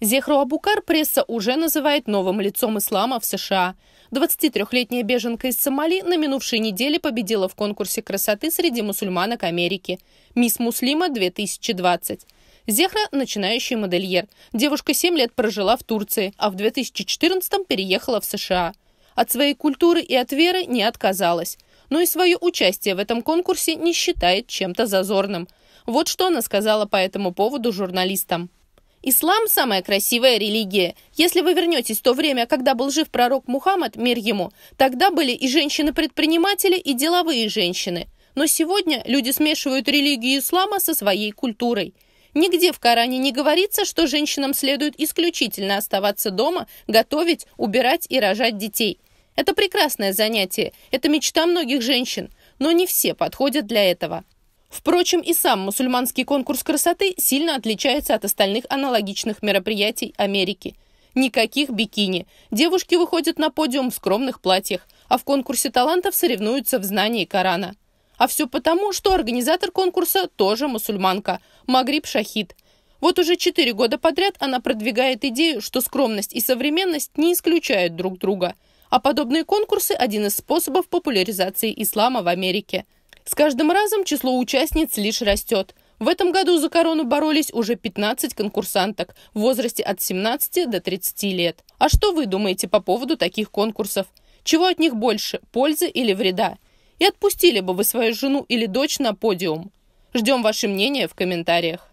Зехру Абукар пресса уже называет новым лицом ислама в США. 23-летняя беженка из Сомали на минувшей неделе победила в конкурсе красоты среди мусульманок Америки. Мисс Муслима 2020. Зехра – начинающий модельер. Девушка 7 лет прожила в Турции, а в 2014-м переехала в США. От своей культуры и от веры не отказалась. Но и свое участие в этом конкурсе не считает чем-то зазорным. Вот что она сказала по этому поводу журналистам. Ислам – самая красивая религия. Если вы вернетесь в то время, когда был жив пророк Мухаммад, мир ему, тогда были и женщины-предприниматели, и деловые женщины. Но сегодня люди смешивают религию ислама со своей культурой. Нигде в Коране не говорится, что женщинам следует исключительно оставаться дома, готовить, убирать и рожать детей. Это прекрасное занятие, это мечта многих женщин, но не все подходят для этого. Впрочем, и сам мусульманский конкурс красоты сильно отличается от остальных аналогичных мероприятий Америки. Никаких бикини. Девушки выходят на подиум в скромных платьях, а в конкурсе талантов соревнуются в знании Корана. А все потому, что организатор конкурса тоже мусульманка – Магриб Шахид. Вот уже четыре года подряд она продвигает идею, что скромность и современность не исключают друг друга. А подобные конкурсы – один из способов популяризации ислама в Америке – с каждым разом число участниц лишь растет. В этом году за корону боролись уже 15 конкурсанток в возрасте от 17 до 30 лет. А что вы думаете по поводу таких конкурсов? Чего от них больше, пользы или вреда? И отпустили бы вы свою жену или дочь на подиум? Ждем ваше мнение в комментариях.